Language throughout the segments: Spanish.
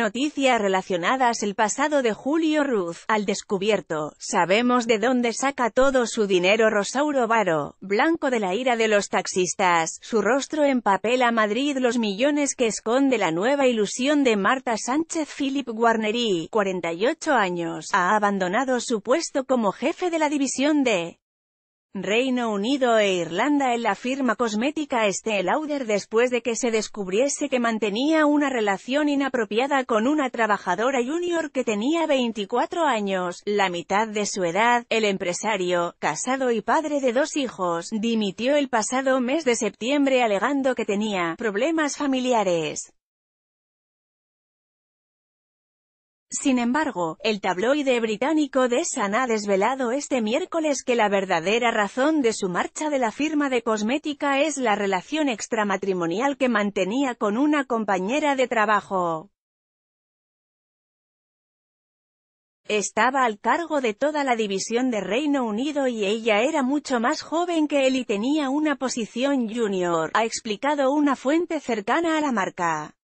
Noticias relacionadas El pasado de Julio Ruz, al descubierto, sabemos de dónde saca todo su dinero Rosauro Varo, blanco de la ira de los taxistas, su rostro en papel a Madrid los millones que esconde la nueva ilusión de Marta Sánchez Philip Guarneri, 48 años, ha abandonado su puesto como jefe de la división de Reino Unido e Irlanda en la firma cosmética Estée Lauder después de que se descubriese que mantenía una relación inapropiada con una trabajadora junior que tenía 24 años, la mitad de su edad, el empresario, casado y padre de dos hijos, dimitió el pasado mes de septiembre alegando que tenía problemas familiares. Sin embargo, el tabloide británico The Sun ha desvelado este miércoles que la verdadera razón de su marcha de la firma de cosmética es la relación extramatrimonial que mantenía con una compañera de trabajo. Estaba al cargo de toda la división de Reino Unido y ella era mucho más joven que él y tenía una posición junior, ha explicado una fuente cercana a la marca.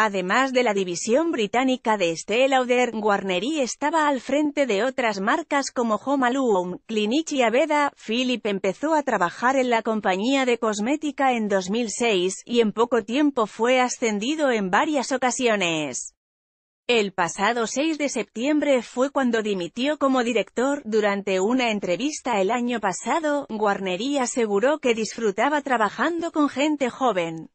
Además de la división británica de Estée Lauder, e estaba al frente de otras marcas como Home Alone, Clinique y Aveda. Philip empezó a trabajar en la compañía de cosmética en 2006, y en poco tiempo fue ascendido en varias ocasiones. El pasado 6 de septiembre fue cuando dimitió como director. Durante una entrevista el año pasado, Warnery e aseguró que disfrutaba trabajando con gente joven.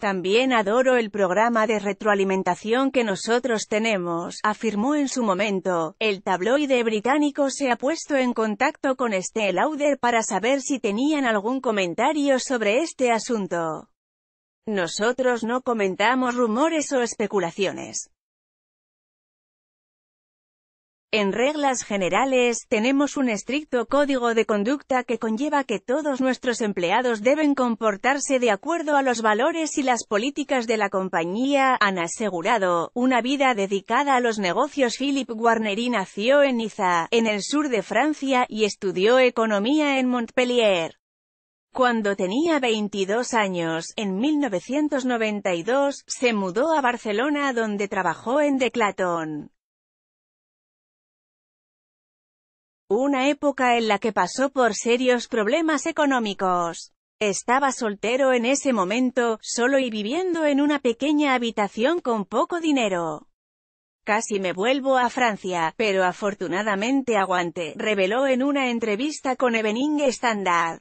También adoro el programa de retroalimentación que nosotros tenemos, afirmó en su momento. El tabloide británico se ha puesto en contacto con Estée Lauder para saber si tenían algún comentario sobre este asunto. Nosotros no comentamos rumores o especulaciones. En reglas generales, tenemos un estricto código de conducta que conlleva que todos nuestros empleados deben comportarse de acuerdo a los valores y las políticas de la compañía, han asegurado. Una vida dedicada a los negocios Philip Guarneri nació en Niza, en el sur de Francia, y estudió economía en Montpellier. Cuando tenía 22 años, en 1992, se mudó a Barcelona donde trabajó en Declatón. una época en la que pasó por serios problemas económicos. Estaba soltero en ese momento, solo y viviendo en una pequeña habitación con poco dinero. Casi me vuelvo a Francia, pero afortunadamente aguante, reveló en una entrevista con Evening Standard.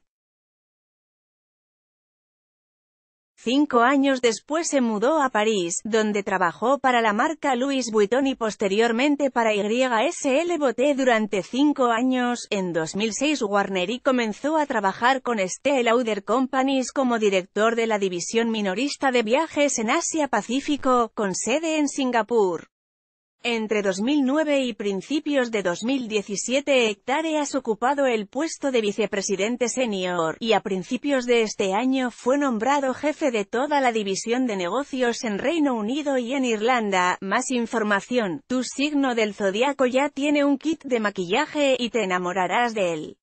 Cinco años después se mudó a París, donde trabajó para la marca Louis Vuitton y posteriormente para YSL Boté durante cinco años. En 2006 Warnery comenzó a trabajar con Estée Lauder Companies como director de la división minorista de viajes en Asia-Pacífico, con sede en Singapur. Entre 2009 y principios de 2017 has ocupado el puesto de vicepresidente senior, y a principios de este año fue nombrado jefe de toda la división de negocios en Reino Unido y en Irlanda. Más información, tu signo del zodiaco ya tiene un kit de maquillaje y te enamorarás de él.